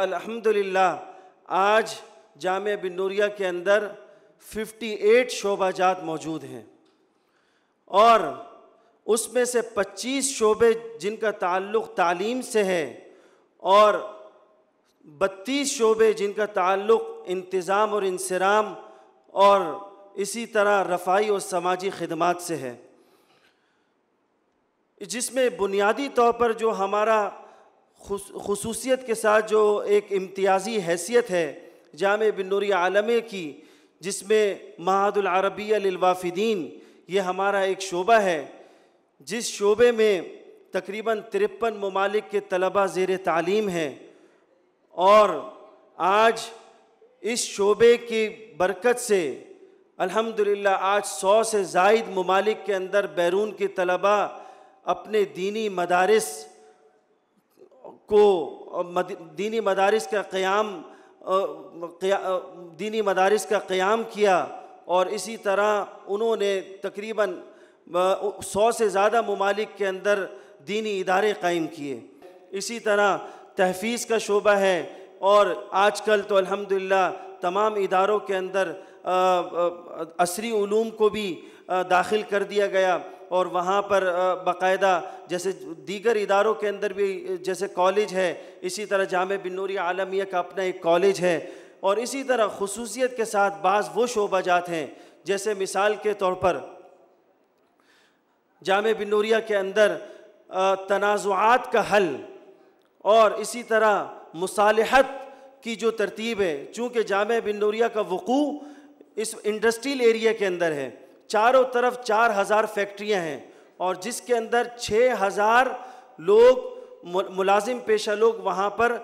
अल्हम्दुलिल्लाह आज जाम नूरिया के अंदर 58 शोबाजात मौजूद हैं और उसमें से 25 शोबे जिनका ताल्लुक़ तालीम से है और 32 शोबे जिनका ताल्लुक़ इंतज़ाम और इंसराम और इसी तरह रफाई और समाजी खदमात से है जिसमें बुनियादी तौर पर जो हमारा खसूसियत के साथ जो एक इम्तियाज़ी हैसियत है जाम नूरी आलम की जिसमें महादुलरबिया लवाफिदीन ये हमारा एक शोबा है जिस शोबे में तकरीबन तिरपन ममालिक के तलबा ज़ेर तालीम हैं और आज इस शोबे की बरकत से अल्हम्दुलिल्लाह आज सौ से जायद ममालिक के अंदर बैरून के तलबा अपने दीनी मदारस को दीनी मदारस का क़्याम दीनी मदारस का क़्याम किया और इसी तरह उन्होंने तकरीबन सौ से ज़्यादा ममालिक के अंदर दीनी इदारे कायम किए इसी तरह तहफ़ीज़ का शोबा है और आजकल तो अलहमदिल्ला तमाम इदारों के अंदर असरी ूम को भी दाखिल कर दिया गया और वहाँ पर बाकायदा जैसे दीगर इदारों के अंदर भी जैसे कॉलेज है इसी तरह जाम बिनूरी आलमिया का अपना एक कॉलेज है और इसी तरह खसूसियत के साथ बाज़ वो शोबाजात हैं जैसे मिसाल के तौर पर जाम बिनूरिया के अंदर तनाज़ात का हल और इसी तरह मुसालहत की जो तरतीब है चूँकि जाम बिन नूरिया का वकू इस इंडस्ट्रियल एरिया के अंदर है चारों तरफ चार हज़ार फैक्ट्रियाँ हैं और जिसके अंदर छः हज़ार लोग मुलाजिम पेशा लोग वहाँ पर आ,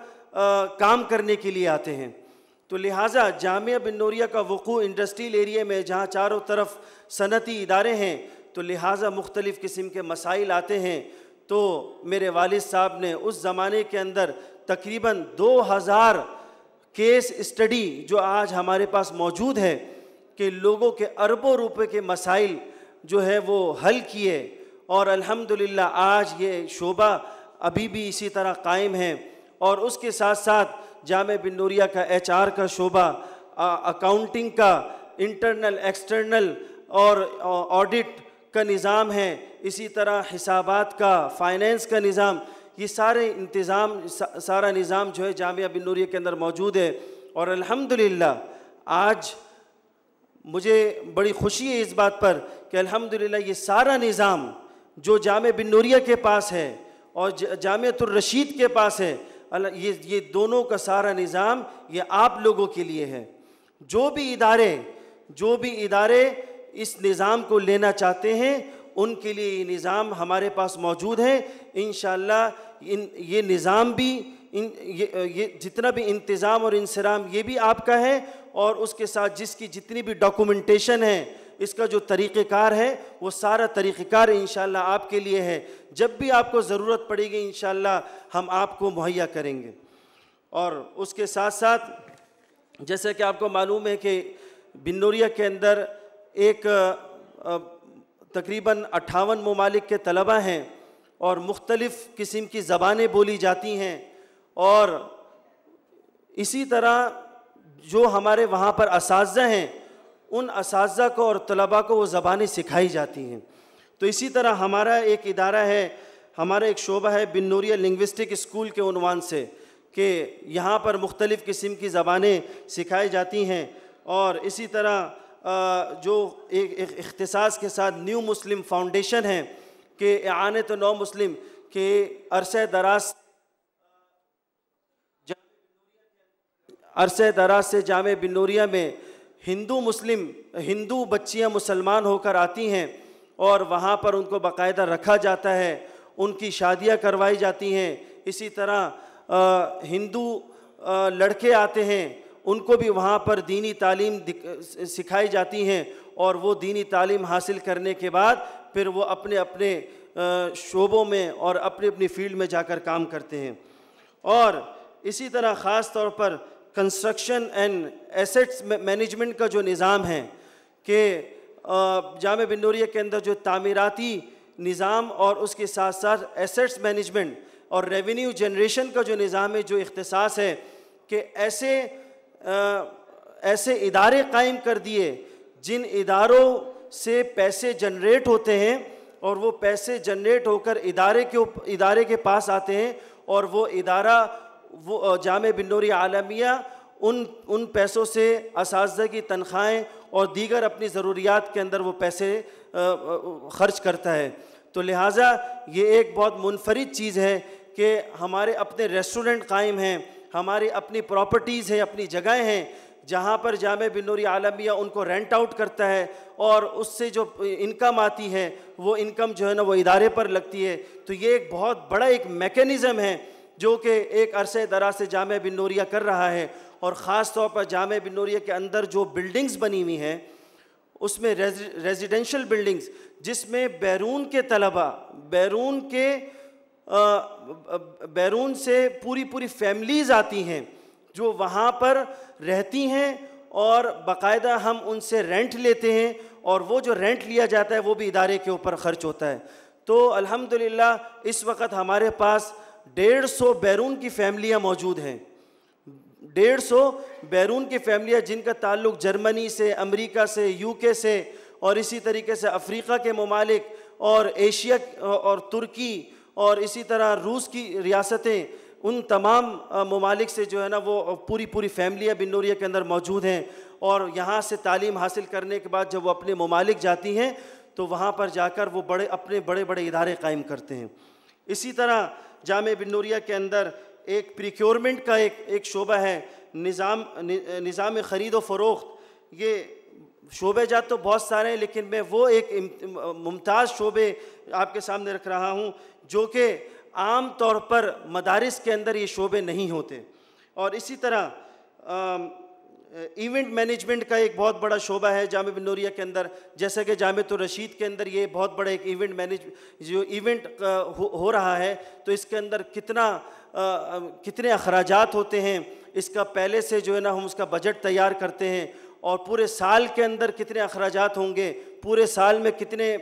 काम करने के लिए आते हैं तो लिहाजा जामिया बिन नूरिया का वक़ू इंडस्ट्रियल एरिया में जहाँ चारों तरफ सनती इदारे हैं तो लिहाजा मुख्तलिफ़ किस्म के मसाइल आते हैं तो मेरे वालिद साहब ने उस ज़माने के अंदर तकरीबन दो हज़ार केस स्टडी जो आज हमारे पास मौजूद है कि लोगों के अरबों रुपए के मसाइल जो है वो हल किए और अल्हम्दुलिल्लाह आज ये शोबा अभी भी इसी तरह कायम है और उसके साथ साथ जाम बिन नूरिया का एचआर का शोबा अकाउंटिंग का इंटरनल एक्सटर्नल और ऑडिट का निज़ाम है इसी तरह हिसाबात का फाइनेंस का निज़ाम ये सारे इंतज़ाम सारा निज़ाम जो है जामिया बिन नूरिया के अंदर मौजूद है और अल्हम्दुलिल्लाह आज मुझे बड़ी खुशी है इस बात पर कि अल्हम्दुलिल्लाह ये सारा निज़ाम जो जाम बिन नूरिया के पास है और रशीद के पास है ये ये दोनों का सारा निज़ाम ये आप लोगों के लिए है जो भी इदारे जो भी इदारे इस निज़ाम को लेना चाहते हैं उनके लिए ये निज़ाम हमारे पास मौजूद है इन इन ये निज़ाम भी इन ये, ये जितना भी इंतज़ाम और इंसराम ये भी आपका है और उसके साथ जिसकी जितनी भी डॉक्यूमेंटेशन है इसका जो तरीक़ेकार है वो सारा तरीक़ेकार इन आपके लिए है जब भी आपको ज़रूरत पड़ेगी इन हम आपको मुहैया करेंगे और उसके साथ साथ जैसे कि आपको मालूम है कि बिन्नौरिया के अंदर एक तकरीबन अट्ठावन ममालिक के तलबा हैं और मुख्तलफ़ किस्म की ज़बानें बोली जाती हैं और इसी तरह जो हमारे वहाँ पर इस हैं उन इस को और तलबा को वो ज़बानें सिखाई जाती हैं तो इसी तरह हमारा एक इदारा है हमारा एक शोबा है बिन नूरिया लिंग्विस्टिक स्कूल के उनवान से कि यहाँ पर मुख्तलिफ़ किस्म की ज़बानें सिखाई जाती हैं और इसी तरह जो एक, अख्तसास के साथ न्यू मुस्लिम फाउंडेशन है कि आने तो नौ मुस्लिम के अरसे दराज अरसे दराज से जाम बिनोरिया में हिंदू मुस्लिम हिंदू बच्चियां मुसलमान होकर आती हैं और वहाँ पर उनको बाकायदा रखा जाता है उनकी शादियाँ करवाई जाती हैं इसी तरह हिंदू लड़के आते हैं उनको भी वहाँ पर दीनी तालीम सिखाई जाती हैं और वो दीनी तालीम हासिल करने के बाद फिर वो अपने अपने शोबों में और अपनी अपनी फील्ड में जाकर काम करते हैं और इसी तरह ख़ास तौर पर कंस्ट्रक्शन एंड एसेट्स मैनेजमेंट का जो निज़ाम है कि जाम बिंदोरिया के अंदर जो तामीराती निज़ाम और उसके साथ साथ एसेट्स मैनेजमेंट और रेवेन्यू जनरेशन का जो निज़ाम है जो इख्तसास है कि ऐसे आ, ऐसे इदारे कायम कर दिए जिन इदारों से पैसे जनरेट होते हैं और वो पैसे जनरेट होकर इदारे के उप, इदारे के पास आते हैं और वो इदारा वो जाम बिनोरी आलमिया उन उन पैसों से इस की तनख्वाहें और दीगर अपनी ज़रूरियात के अंदर वो पैसे ख़र्च करता है तो लिहाजा ये एक बहुत मुनफरद चीज़ है कि हमारे अपने रेस्टोरेंट कायम हैं हमारी अपनी प्रॉपर्टीज़ हैं अपनी जगहें हैं जहाँ पर जाम बिनोरी आलमिया उनको रेंट आउट करता है और उससे जो इनकम आती है वो इनकम जो है ना वो इदारे पर लगती है तो ये एक बहुत बड़ा एक मेकनिज़म है जो कि एक अरसे दरा से जाम बिन नूरिया कर रहा है और ख़ास तौर पर जाम बिन नूरिया के अंदर जो बिल्डिंग्स बनी हुई हैं उसमें रेजिडेंशल बिल्डिंग्स जिसमें बैरून के तलबा बैरून के बैरून से पूरी पूरी फैमिलीज़ आती हैं जो वहाँ पर रहती हैं और बाकायदा हम उनसे रेंट लेते हैं और वो जो रेंट लिया जाता है वो भी इदारे के ऊपर ख़र्च होता है तो अल्हम्दुलिल्लाह इस वक्त हमारे पास डेढ़ सौ बैरून की फैमिलियाँ मौजूद हैं डेढ़ सौ बैरून की फैमिलियाँ जिनका ताल्लुक जर्मनी से अमरीका से यूके से और इसी तरीके से अफ्रीका के ममालिक और एशिया और तुर्की और इसी तरह रूस की रियासतें उन तमाम ममालिक से जो है ना वो पूरी पूरी फैमिलियाँ बिन्नूरिया के अंदर मौजूद हैं और यहाँ से तालीम हासिल करने के बाद जब वो अपने ममालिक जाती हैं तो वहाँ पर जाकर वो बड़े अपने बड़े बड़े इदारे कायम करते हैं इसी तरह जाम बिन्नूरिया के अंदर एक प्रिक्योरमेंट का एक एक शोबा है निज़ाम नि, निज़ाम ख़रीद व फ़रोख्त ये शोबे जात तो बहुत सारे हैं लेकिन मैं वो एक मुमताज़ शोबे आपके सामने रख रहा हूँ जो कि आम तौर पर मदारस के अंदर ये शोबे नहीं होते और इसी तरह इवेंट मैनेजमेंट का एक बहुत बड़ा शोबा है जाम नूरिया के अंदर जैसे कि जाम तो रशीद के अंदर ये बहुत बड़ा एक इवेंट मैनेज जो इवेंट हो, हो रहा है तो इसके अंदर कितना कितने अखराज होते हैं इसका पहले से जो है ना हम उसका बजट तैयार करते हैं और पूरे साल के अंदर कितने अखराज होंगे पूरे साल में कितने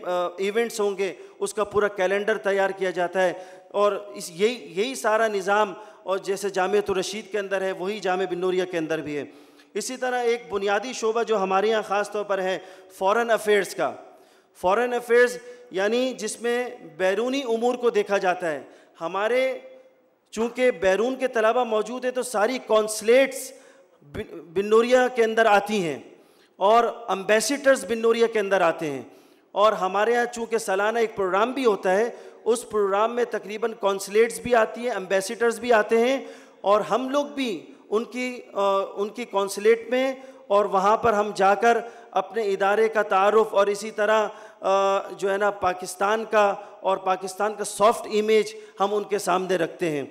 इवेंट्स होंगे उसका पूरा कैलेंडर तैयार किया जाता है और इस यही यही सारा निज़ाम और जैसे जाम तो रशीद के अंदर है वही जाम बिनूरिया के अंदर भी है इसी तरह एक बुनियादी शोबा जो हमारे यहाँ ख़ास तौर पर है फ़ॉरेन अफ़ेयर्स का फ़ॉरेन अफ़ेयर्स यानी जिसमें बैरूनी उमूर को देखा जाता है हमारे चूँकि बैरून के तलाबा मौजूद है तो सारी कौंसलेट्स बिन्नूरिया के अंदर आती हैं और अम्बेसिडर्स बिन्नूरिया के अंदर आते हैं और हमारे यहाँ चूँकि सालाना एक प्रोग्राम भी होता है उस प्रोग्राम में तकरीबन कौंसलेट्स भी आती हैं अम्बेसिडर्स भी आते हैं और हम लोग भी उनकी आ, उनकी कौंसलेट में और वहाँ पर हम जाकर अपने इदारे का तारफ़ और इसी तरह आ, जो है ना पाकिस्तान का और पाकिस्तान का सॉफ्ट इमेज हम उनके सामने रखते हैं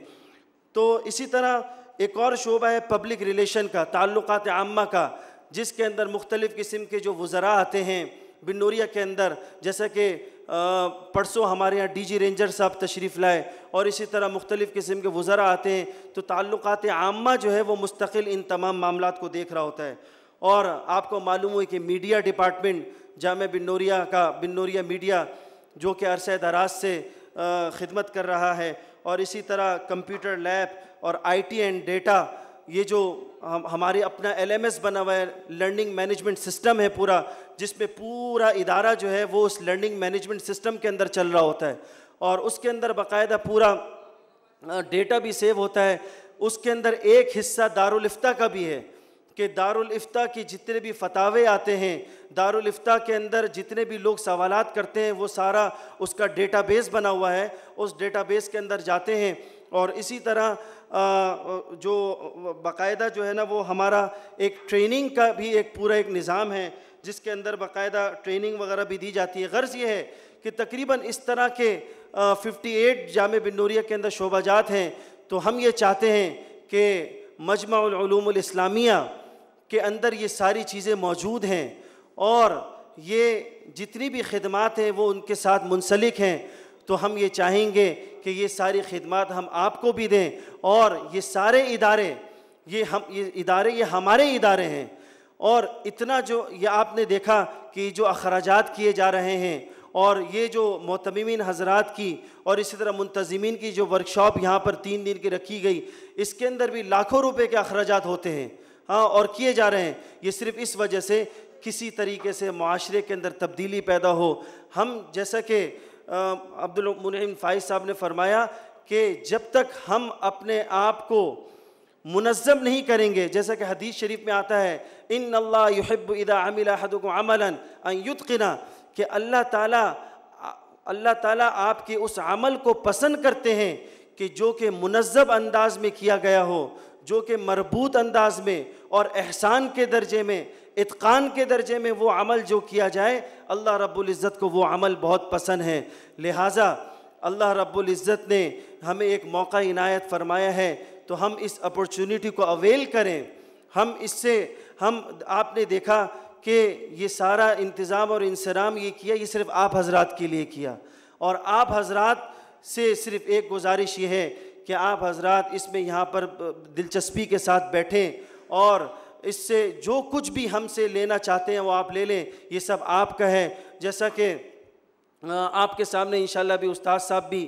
तो इसी तरह एक और शोबा है पब्लिक रिलेशन का ताल्लुकात आमा का जिसके अंदर मुख्तलिफ़ किस्म के जो वज़रा आते हैं बिन्नूरिया के अंदर जैसा कि परसों हमारे यहाँ डी जी रेंजर साहब तशरीफ़ लाए और इसी तरह मुख्तलिफ़ किस्म के वज़रा आते हैं तो ताल्लुकात आमा जो है वो मुस्तकिल इन तमाम मामला को देख रहा होता है और आपको मालूम हो कि मीडिया डिपार्टमेंट जाम बिन्नोरिया का बिन्नोरिया मीडिया जो कि अरसे दराज से खिदमत कर रहा है और इसी तरह कंप्यूटर लैब और आई टी एंड डेटा ये जो हम हमारे अपना एलएमएस बना हुआ है लर्निंग मैनेजमेंट सिस्टम है पूरा जिसमें पूरा इदारा जो है वो उस लर्निंग मैनेजमेंट सिस्टम के अंदर चल रहा होता है और उसके अंदर बाकायदा पूरा डेटा भी सेव होता है उसके अंदर एक हिस्सा दारुलफ्ता का भी है कि दारुल इफ्ता जितने भी फतावे आते हैं दारुल इफ्ता के अंदर जितने भी लोग सवाल करते हैं वो सारा उसका डेटाबेस बना हुआ है उस डेटाबेस के अंदर जाते हैं और इसी तरह जो बाकायदा जो है ना वो हमारा एक ट्रेनिंग का भी एक पूरा एक निज़ाम है जिसके अंदर बाकायदा ट्रेनिंग वगैरह भी दी जाती है गर्ज़ ये है कि तकरीबन इस तरह के फ़िफ्टी एट जाम बिन्नूरिया के अंदर शोबाजात हैं तो हम ये चाहते हैं कि मजमालूमल इस्लामिया के अंदर ये सारी चीज़ें मौजूद हैं और ये जितनी भी खदमात हैं वो उनके साथ मुंसलिक हैं तो हम ये चाहेंगे कि ये सारी खदमात हम आपको भी दें और ये सारे इदारे ये हम ये इदारे ये हमारे इदारे हैं और इतना जो ये आपने देखा कि जो अखराज किए जा रहे हैं और ये जो मोतमिन हजरात की और इसी तरह मुंतजमीन की जो वर्कशॉप यहाँ पर तीन दिन की रखी गई इसके अंदर भी लाखों रुपए के अखराज होते हैं हाँ, और किए जा रहे हैं ये सिर्फ इस वजह से किसी तरीके से माशरे के अंदर तब्दीली पैदा हो हम जैसा कि अब्दुल मुनिम फाइज साहब ने फरमाया कि जब तक हम अपने आप को मुनज़म नहीं करेंगे जैसा कि हदीस शरीफ में आता है इन अल्लाह युहब अमलन कि अल्लाह ताला अल्लाह ताला आपके उस अमल को पसंद करते हैं कि जो कि मुनज़म अंदाज में किया गया हो जो कि मरबूत अंदाज में और एहसान के दर्जे में इतकान के दर्जे में वो अमल जो किया जाए अल्लाह रब्ज़त को वो अमल बहुत पसंद है लिहाजा अल्लाह रब्ज़त ने हमें एक मौका इनायत फरमाया है तो हम इस अपॉर्चुनिटी को अवेल करें हम इससे हम आपने देखा कि ये सारा इंतज़ाम और इंसराम ये किया ये सिर्फ़ आप हजरात के लिए किया और आप हजरात से सिर्फ़ एक गुजारिश ये है कि आप हजरत इसमें यहाँ पर दिलचस्पी के साथ बैठें और इससे जो कुछ भी हमसे लेना चाहते हैं वो आप ले लें ये सब आपका है जैसा कि आपके सामने इन भी उस्ताद साहब भी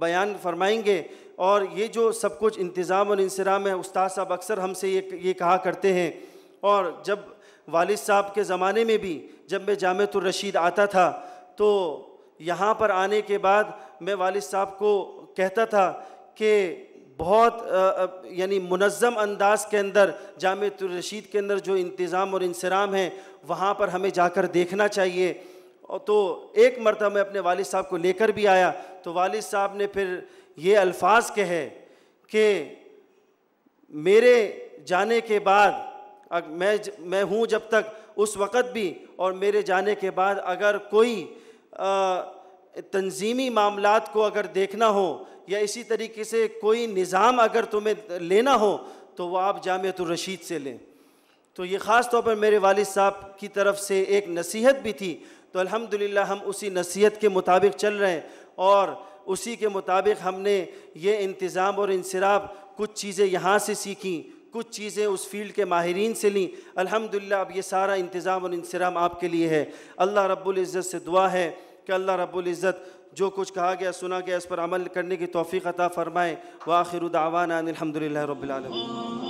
बयान फरमाएंगे और ये जो सब कुछ इंतज़ाम और इंसराम है उस्ताद साहब अक्सर हमसे ये ये कहा करते हैं और जब वाल साहब के ज़माने में भी जब मैं जामतुलरशीद आता था तो यहाँ पर आने के बाद मैं वालद साहब को कहता था कि बहुत यानी मुनज़म अंदाज के अंदर जाम रशीद के अंदर जो इंतज़ाम और इंसराम है वहाँ पर हमें जाकर देखना चाहिए और तो एक मरतब मैं अपने वालिद साहब को लेकर भी आया तो वालिद साहब ने फिर ये अल्फाज कहे कि मेरे जाने के बाद अग मैं मैं हूँ जब तक उस वक़्त भी और मेरे जाने के बाद अगर कोई आ, तंजीमी मामला को अगर देखना हो या इसी तरीके से कोई निज़ाम अगर तुम्हें लेना हो तो वह आप जामियत रशीद से लें तो ये ख़ास तौर पर मेरे वालिद साहब की तरफ से एक नसीहत भी थी तो अल्हम्दुलिल्लाह हम उसी नसीहत के मुताबिक चल रहे हैं और उसी के मुताबिक हमने ये इंतज़ाम और इंसराब कुछ चीज़ें यहाँ से सीखी कुछ चीज़ें उस फील्ड के माहरीन से लीं अल्हम्दुलिल्लाह अब ये सारा इंतज़ाम और इंसराम आपके लिए है अल्लाह रब्बुल इज़्ज़त से दुआ है कि अल्लाह इज़्ज़त जो कुछ कहा गया सुना गया इस पर अमल करने की तोफ़ी अता फ़रमाएँ वाखिर दावाना अलहमदिल्ला रबालम